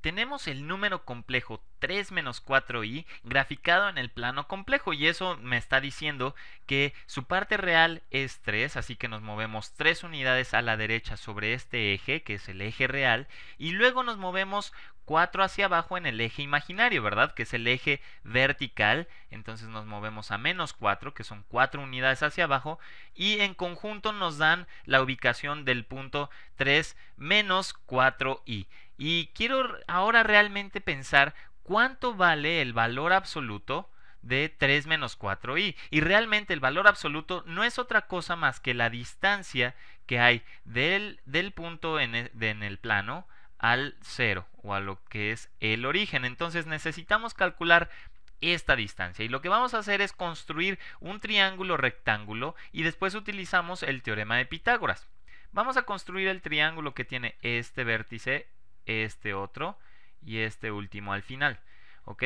tenemos el número complejo 3 menos 4i graficado en el plano complejo y eso me está diciendo que su parte real es 3, así que nos movemos 3 unidades a la derecha sobre este eje, que es el eje real, y luego nos movemos 4 hacia abajo en el eje imaginario, ¿verdad? Que es el eje vertical, entonces nos movemos a menos 4, que son 4 unidades hacia abajo, y en conjunto nos dan la ubicación del punto 3 menos 4i. Y quiero ahora realmente pensar cuánto vale el valor absoluto de 3 menos 4i. Y realmente el valor absoluto no es otra cosa más que la distancia que hay del, del punto en el, en el plano al 0 o a lo que es el origen. Entonces necesitamos calcular esta distancia. Y lo que vamos a hacer es construir un triángulo rectángulo y después utilizamos el teorema de Pitágoras. Vamos a construir el triángulo que tiene este vértice este otro y este último al final. ¿Ok?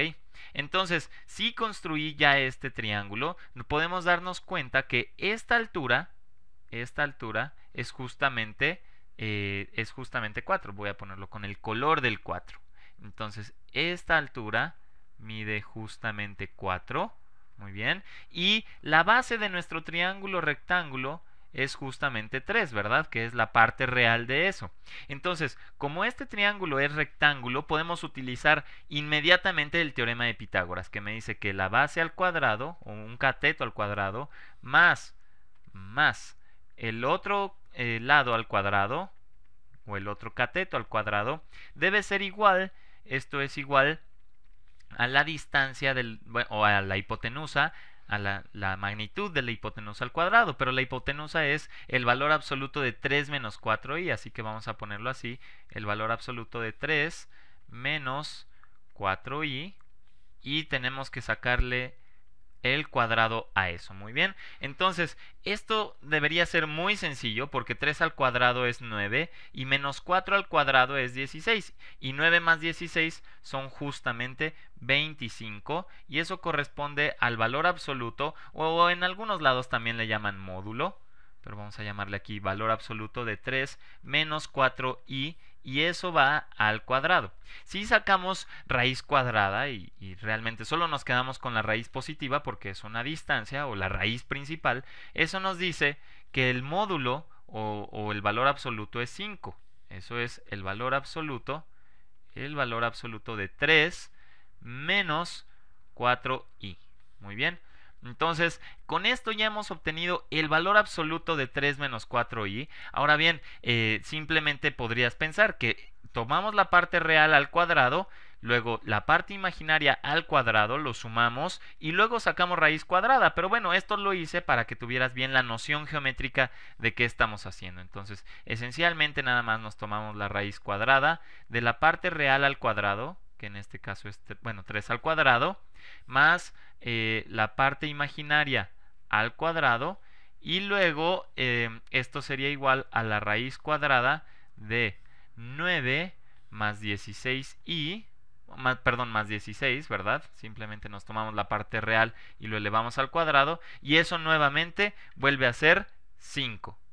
Entonces, si construí ya este triángulo, podemos darnos cuenta que esta altura, esta altura es justamente, eh, es justamente 4. Voy a ponerlo con el color del 4. Entonces, esta altura mide justamente 4. Muy bien. Y la base de nuestro triángulo rectángulo es justamente 3, ¿verdad? Que es la parte real de eso. Entonces, como este triángulo es rectángulo, podemos utilizar inmediatamente el teorema de Pitágoras, que me dice que la base al cuadrado, o un cateto al cuadrado, más, más el otro eh, lado al cuadrado, o el otro cateto al cuadrado, debe ser igual, esto es igual a la distancia del, o a la hipotenusa a la, magnitud de la hipotenusa al cuadrado, pero la hipotenusa es el valor absoluto de 3 menos 4i, así que vamos a ponerlo así, el valor absoluto de 3 menos 4i, y tenemos que sacarle el cuadrado a eso. Muy bien. Entonces, esto debería ser muy sencillo porque 3 al cuadrado es 9 y menos 4 al cuadrado es 16. Y 9 más 16 son justamente 25 y eso corresponde al valor absoluto o en algunos lados también le llaman módulo. Pero vamos a llamarle aquí valor absoluto de 3 menos 4i y eso va al cuadrado. Si sacamos raíz cuadrada y, realmente solo nos quedamos con la raíz positiva porque es una distancia o la raíz principal, eso nos dice que el módulo o, o el valor absoluto es 5. Eso es el valor absoluto, el valor absoluto de 3 menos 4i. Muy bien. Entonces, con esto ya hemos obtenido el valor absoluto de 3 menos 4i. Ahora bien, eh, simplemente podrías pensar que tomamos la parte real al cuadrado, luego la parte imaginaria al cuadrado, lo sumamos y luego sacamos raíz cuadrada. Pero bueno, esto lo hice para que tuvieras bien la noción geométrica de qué estamos haciendo. Entonces, esencialmente nada más nos tomamos la raíz cuadrada de la parte real al cuadrado, en este caso es bueno, 3 al cuadrado, más eh, la parte imaginaria al cuadrado, y luego eh, esto sería igual a la raíz cuadrada de 9 más 16i, perdón, más 16, ¿verdad? Simplemente nos tomamos la parte real y lo elevamos al cuadrado, y eso nuevamente vuelve a ser 5.